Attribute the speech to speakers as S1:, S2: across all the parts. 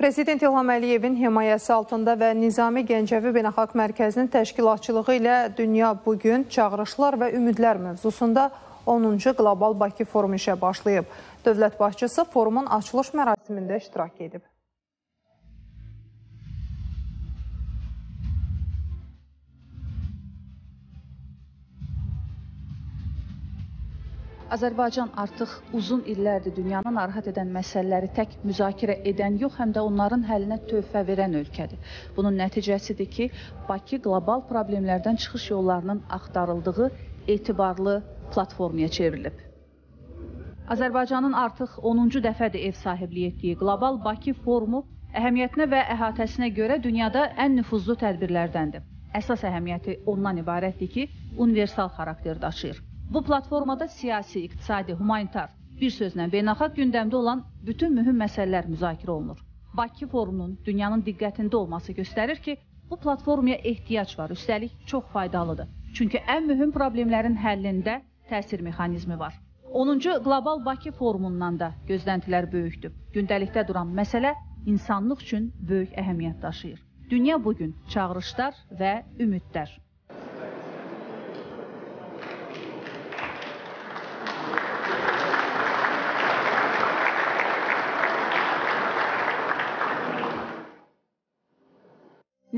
S1: Prezident İlham Əliyevin himayəsi altında və Nizami Gəncəvi Beynəlxalq Mərkəzinin təşkilatçılığı ilə dünya bugün çağırışlar və ümidlər mövzusunda 10-cu Qlobal Bakı Forumu işə başlayıb. Dövlət başçısı forumun açılış mərasimində iştirak edib. Azərbaycan artıq uzun illərdir dünyanı narahat edən məsələləri tək müzakirə edən yox, həm də onların həllinə töhfə verən ölkədir. Bunun nəticəsidir ki, Bakı qlobal problemlərdən çıxış yollarının axtarıldığı etibarlı platformaya çevrilib. Azərbaycanın artıq 10-cu dəfədir ev sahibliyi etdiyi Qlobal Bakı forumu əhəmiyyətinə və əhatəsinə görə dünyada ən nüfuzlu tədbirlərdəndir. Əsas əhəmiyyəti ondan ibarətdir ki, universal xarakter daşıyır. Bu platformada siyasi, iqtisadi, humanitar, bir sözlə beynəlxalq gündəmdə olan bütün mühüm məsələlər müzakirə olunur. Bakı forumunun dünyanın diqqətində olması göstərir ki, bu platformaya ehtiyac var, üstəlik çox faydalıdır. Çünki ən mühüm problemlərin həllində təsir mexanizmi var. 10-cu Qlobal Bakı forumundan da gözləntilər böyükdür. Gündəlikdə duran məsələ insanlıq üçün böyük əhəmiyyət daşıyır. Dünya bu gün çağırışlar və ümidlər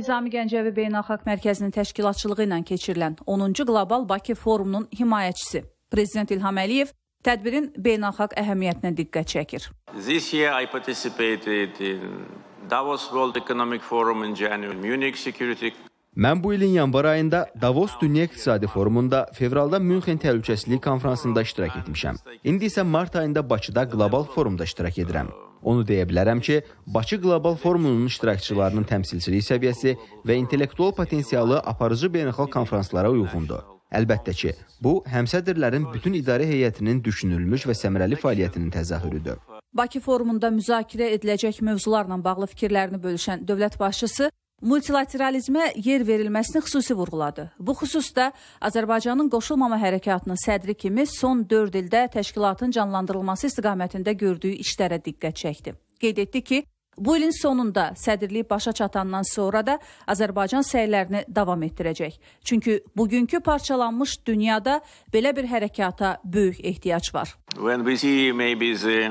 S1: Nizami Gəncəvi Beynəlxalq Mərkəzinin təşkilatçılığı ilə keçirilən 10-cu Qlobal Bakı forumunun himayəçisi Prezident İlham Əliyev tədbirin beynəlxalq əhəmiyyətinə diqqət çəkir.
S2: This year I participated in Davos World Economic Forum in January, Munich Security
S1: Mən bu ilin yanvar
S3: ayında Davos Dünya İqtisadi Forumunda, fevralda Münxen Təhlükəsizlik Konfransında iştirak etmişəm. İndi isə mart ayında Bakıda Qlobal Forumda iştirak edirəm. Onu deyə bilərəm ki, Bakı Qlobal Forumunun iştirakçılarının təmsilçilik səviyyəsi və intellektual potensialı aparıcı beynəlxalq konfranslara uyğundur. Əlbəttə ki, bu həmsədrlərin bütün idarə heyətinin düşünülmüş və səmərəli fəaliyyətinin təzahürüdür.
S1: Bakı forumunda müzakirə ediləcək mövzularla bağlı fikirlərini bölüşən dövlət başçısı multilateralizmə yer verilməsini xüsusi vurğuladı. Bu xüsusda Azərbaycanın qoşulmama hərəkatının sədri kimi son 4 ildə təşkilatın canlandırılması istiqamətində gördüyü işlərə diqqət çəkdi. Qeyd etdi ki, Bu ilin sonunda sədrlik başa çatandan sonra da Azərbaycan səylərini davam etdirəcək. Çünki bugünkü parçalanmış dünyada belə bir hərəkata böyük ehtiyac var.
S2: When we see maybe the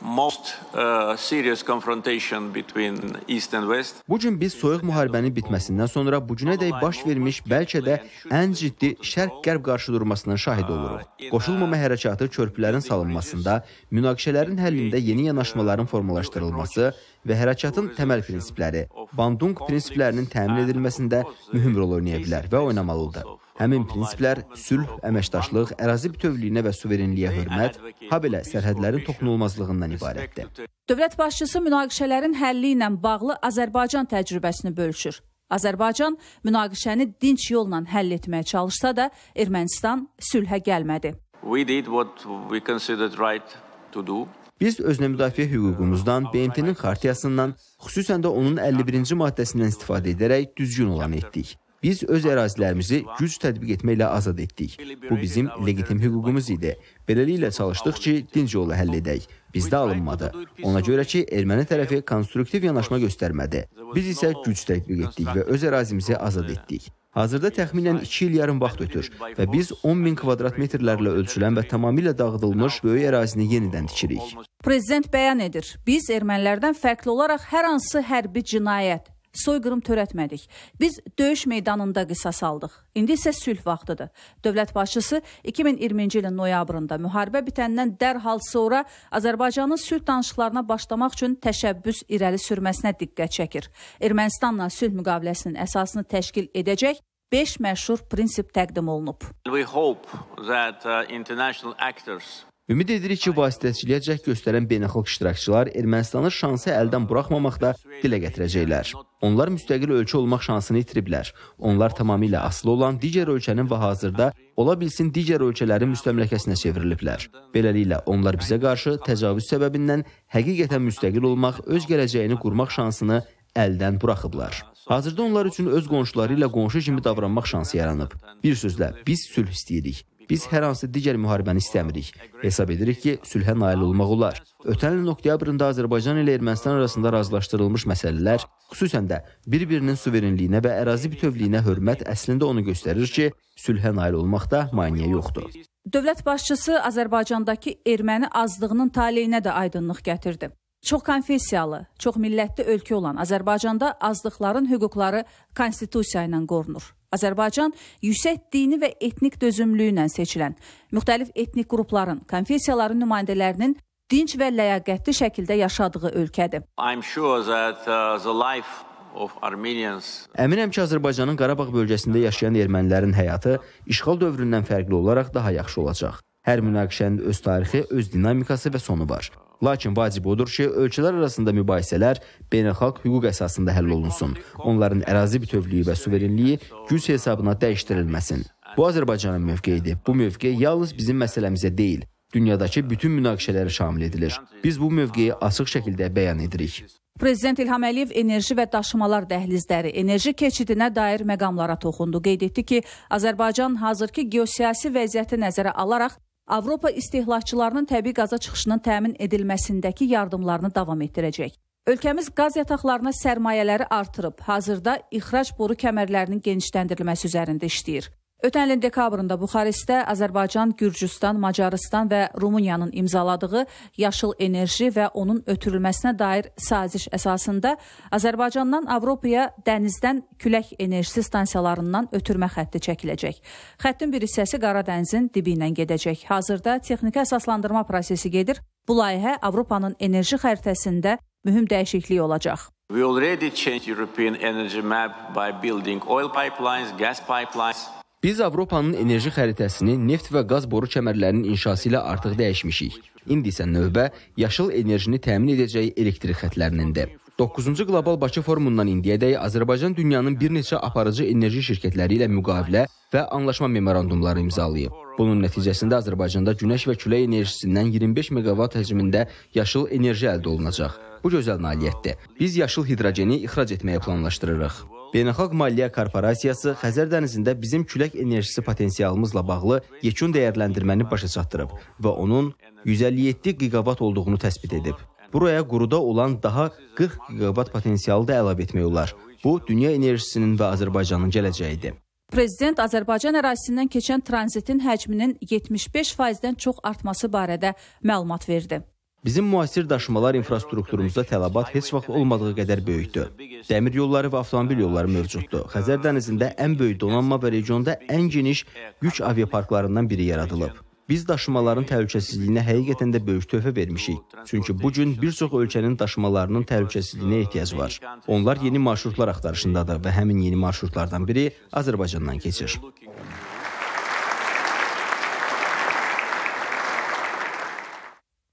S2: most uh, serious confrontation between East and West.
S3: Bu gün biz soyuq müharibənin bitməsindən sonra bu günədək baş vermiş bəlkə də ən ciddi şərq-qərb qarşıdurmasının şahid oluruq. Qoşulmama hərəkatı körpülərin salınmasında, münaqişələrin həllində yeni yanaşmaların formalaşdırılması, və hərəkatın təməl prinsipləri, Bandung prinsiplərinin təmin edilməsində mühüm rol oynaya bilər və oynamalıdır. Həmin prinsiplər sülh, əməkdaşlıq, ərazi bütövlüyünə və suverenliyə hörmət, habelə sərhədlərin toxunulmazlığından ibarətdir.
S1: Dövlət başçısı münaqişələrin həlli ilə bağlı Azərbaycan təcrübəsini bölüşür. Azərbaycan münaqişəni dinç yolla həll etməyə çalışsa da, Ermənistan sülhə gəlmədi.
S2: We did what we considered right
S3: to do. Biz özünə müdafiə hüququmuzdan, BMT-nin xartiyasından, xüsusən də onun 51-ci maddəsindən istifadə edərək düzgün olanı etdik. Biz öz ərazilərimizi güc tətbiq etməklə azad etdik. Bu bizim legitim hüququmuz idi. Beləliklə çalışdıq ki, dinc yolu həll edək. Bizdə alınmadı. Ona görə ki, erməni tərəfi konstruktiv yanaşma göstərmədi. Biz isə güc tətbiq etdik və öz ərazimizi azad etdik. Hazırda təxminən 2 il yarım vaxt ötür və biz 10 min kvadrat metrlərlə ölçülən və tamamilə dağıdılmış böyük ərazini yenidən tikirik.
S1: Prezident bəyan edir, biz ermənilərdən fərqli olaraq hər hansı hərbi cinayət, soyqırım törətmədik. Biz döyüş meydanında qisas aldıq. İndi isə sülh vaxtıdır. Dövlət başçısı 2020-ci ilin noyabrında müharibə bitəndən dərhal sonra Azərbaycanın sülh danışıqlarına başlamaq üçün təşəbbüs irəli sürməsinə diqqət çəkir. Ermənistanla sülh müqaviləsinin əsasını təşkil edəcək 5 məşhur prinsip təqdim olunub.
S2: We hope that uh, international actors
S3: Ümid edirik ki, vasitəçiliyə cəhd göstərən beynəlxalq iştirakçılar Ermənistanı şansı əldən buraxmamaqda dilə gətirəcəklər. Onlar müstəqil ölkə olmaq şansını itiriblər. Onlar tamamilə asılı olan digər ölkənin və hazırda ola bilsin digər ölkələrin müstəmləkəsinə çevriliblər. Beləliklə, onlar bizə qarşı təcavüz səbəbindən həqiqətən müstəqil olmaq, öz gələcəyini qurmaq şansını əldən buraxıblar. Hazırda onlar üçün öz qonşuları ilə qonşu kimi davranmaq şansı yaranıb. Bir sözlə, biz sülh istəyirik. Biz hər hansı digər müharibəni istəmirik. Hesab edirik ki, sülhə nail olmaq olar. Ötən ilin oktyabrında Azərbaycan ilə Ermənistan arasında razılaşdırılmış məsələlər, xüsusən də bir-birinin suverenliyinə və ərazi bütövlüyünə hörmət əslində onu göstərir ki, sülhə nail olmaqda maneə yoxdur.
S1: Dövlət başçısı Azərbaycandakı erməni azlığının taleyinə də aydınlıq gətirdi. Çox konfessiyalı, çox millətli ölkə olan Azərbaycanda azlıqların hüquqları konstitusiya ilə qorunur. Azərbaycan yüksək dini və etnik dözümlüyü ilə seçilən müxtəlif etnik qrupların, konfessiyaların nümayəndələrinin dinc və ləyaqətli şəkildə yaşadığı ölkədir.
S2: I'm sure that uh, the life Əminəm
S3: ki, Azərbaycanın Qarabağ bölgəsində yaşayan ermənilərin həyatı işğal dövründən fərqli olaraq daha yaxşı olacaq. Hər münaqişənin öz tarixi, öz dinamikası və sonu var. Lakin vacib odur ki, ölkələr arasında mübahisələr beynəlxalq hüquq əsasında həll olunsun. Onların ərazi bütövlüyü və suverenliyi güc hesabına dəyişdirilməsin. Bu Azərbaycanın mövqeyidir. Bu mövqe yalnız bizim məsələmizə deyil, dünyadakı bütün münaqişələrə şamil edilir. Biz bu mövqeyi açıq şəkildə bəyan edirik.
S1: Prezident İlham Əliyev enerji və daşımalar dəhlizləri, enerji keçidinə dair məqamlara toxundu. Qeyd etdi ki, Azərbaycan hazırki geosiyasi vəziyyəti nəzərə alaraq Avropa istehlakçılarının təbii qaza çıxışının təmin edilməsindəki yardımlarını davam etdirəcək. Ölkəmiz qaz yataqlarına sərmayələri artırıb, hazırda ixrac boru kəmərlərinin genişləndirilməsi üzərində işləyir. Ötən ilin dekabrında Buxarestdə Azərbaycan, Gürcüstan, Macarıstan və Rumıniyanın imzaladığı yaşıl enerji və onun ötürülməsinə dair saziş əsasında Azərbaycandan Avropaya dənizdən külək enerjisi stansiyalarından ötürmə xətti çəkiləcək. Xəttin bir hissəsi Qara dənizin dibi ilə gedəcək. Hazırda texniki əsaslandırma prosesi gedir. Bu layihə Avropanın enerji xəritəsində mühüm dəyişiklik olacaq.
S2: We already changed European energy map by building oil pipelines, gas pipelines
S3: Biz Avropanın enerji xəritəsini neft və qaz boru kəmərlərinin inşası ilə artıq dəyişmişik. İndi isə növbə yaşıl enerjini təmin edəcəyi elektrik xətlərindədir. 9-cu Qlobal Bakı Forumundan indiyədək Azərbaycan dünyanın bir neçə aparıcı enerji şirkətləri ilə müqavilə və anlaşma memorandumları imzalayıb. Bunun nəticəsində Azərbaycanda günəş və külək enerjisindən 25 meqavat həcmində yaşıl enerji əldə olunacaq. Bu gözəl nailiyyətdir. Biz yaşıl hidrogeni ixrac etməyi planlaşdırırıq. Beynəlxalq Maliyyə Korporasiyası Xəzər dənizində bizim külək enerjisi potensialımızla bağlı yekun dəyərləndirməni başa çatdırıb və onun 157 giqavat olduğunu təsbit edib. Buraya quruda olan daha 40 giqavat potensialı da əlavə etmək olar. Bu, dünya enerjisinin və Azərbaycanın gələcəyidir.
S1: Prezident Azərbaycan ərazisindən keçən tranzitin həcminin 75%-dən çox artması barədə məlumat verdi.
S3: Bizim müasir daşımalar infrastrukturumuzda tələbat heç vaxt olmadığı qədər böyükdür. Dəmir yolları və avtomobil yolları mövcuddur. Xəzər dənizində ən böyük donanma və regionda ən geniş güc aviaparklarından biri yaradılıb. Biz daşımaların təhlükəsizliyinə həqiqətən də böyük töhfə vermişik. Çünki bu gün bir çox ölkənin daşımalarının təhlükəsizliyinə ehtiyac var. Onlar yeni marşrutlar axtarışındadır və həmin yeni marşrutlardan biri Azərbaycandan keçir.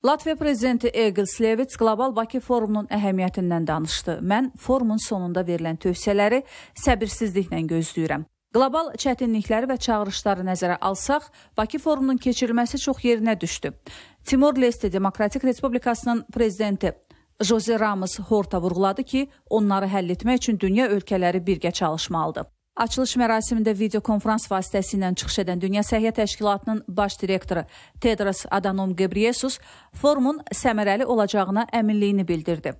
S1: Latviya prezidenti Egils Levits qlobal Bakı forumunun əhəmiyyətindən danışdı. Mən forumun sonunda verilən tövsiyələri səbirsizliklə gözləyirəm. Qlobal çətinlikləri və çağırışları nəzərə alsaq, Bakı forumunun keçirilməsi çox yerinə düşdü. Timor Leste Demokratik Respublikasının prezidenti Jose Ramos Horta vurğuladı ki, onları həll etmək üçün dünya ölkələri birgə çalışmalıdır. Açılış mərasimində videokonfrans vasitəsilə çıxış edən Dünya Səhiyyə Təşkilatının baş direktoru Tedros Adhanom Ghebreyesus forumun səmərəli olacağına əminliyini bildirdi.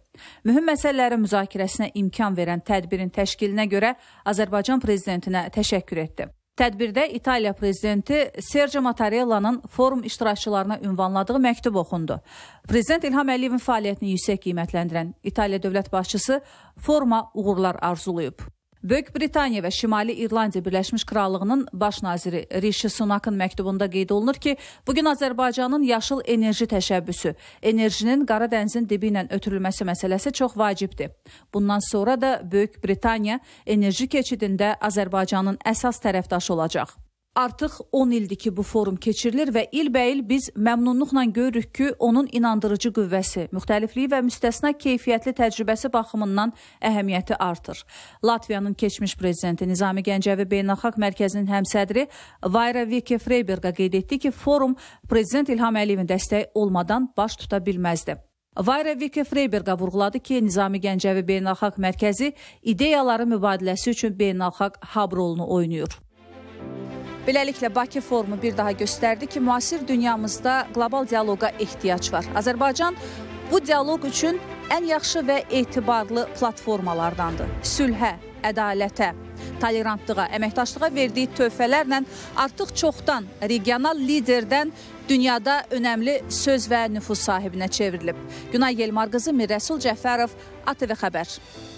S1: Mühüm məsələlərin müzakirəsinə imkan verən tədbirin təşkilinə görə Azərbaycan prezidentinə təşəkkür etdi. Tədbirdə İtaliya prezidenti Sergio Mattarella'nın forum iştirakçılarına ünvanladığı məktub oxundu. Prezident İlham Əliyevin fəaliyyətini yüksək qiymətləndirən İtaliya dövlət başçısı foruma uğurlar arzulayıb. Böyük Britaniya və Şimali İrlandiya Birləşmiş Krallığının baş naziri Rishi Sunakın məktubunda qeyd olunur ki, bu gün Azərbaycanın yaşıl enerji təşəbbüsü, enerjinin Qara dənizin dibi ilə ötürülməsi məsələsi çox vacibdir. Bundan sonra da Böyük Britaniya enerji keçidində Azərbaycanın əsas tərəfdaşı olacaq. Artıq 10 ildir ki, bu forum keçirilir və ilbəil biz məmnunluqla görürük ki, onun inandırıcı qüvvəsi, müxtəlifliyi və müstəsna keyfiyyətli təcrübəsi baxımından əhəmiyyəti artır. Latviyanın keçmiş prezidenti Nizami Gəncəvi Beynəlxalq Mərkəzinin həmsədri Vayra Vike Freyberga qeyd etdi ki, forum prezident İlham Əliyevin dəstəyi olmadan baş tuta bilməzdi. Vayra Vike Freyberga vurğuladı ki, Nizami Gəncəvi Beynəlxalq Mərkəzi ideyaları mübadiləsi üçün beynəlxalq hab rolunu oynayır. Beləliklə Bakı forumu bir daha göstərdi ki, müasir dünyamızda qlobal dialoqa ehtiyac var. Azərbaycan bu dialoq üçün ən yaxşı və etibarlı platformalardandır. Sülhə, ədalətə, tolerantlığa, əməkdaşlığa verdiyi tövfələrlə artıq çoxdan regional liderdən dünyada önəmli söz və nüfuz sahibinə çevrilib. Günay Yelmarqızı, Mirəsul Cəfərov, ATV Xəbər.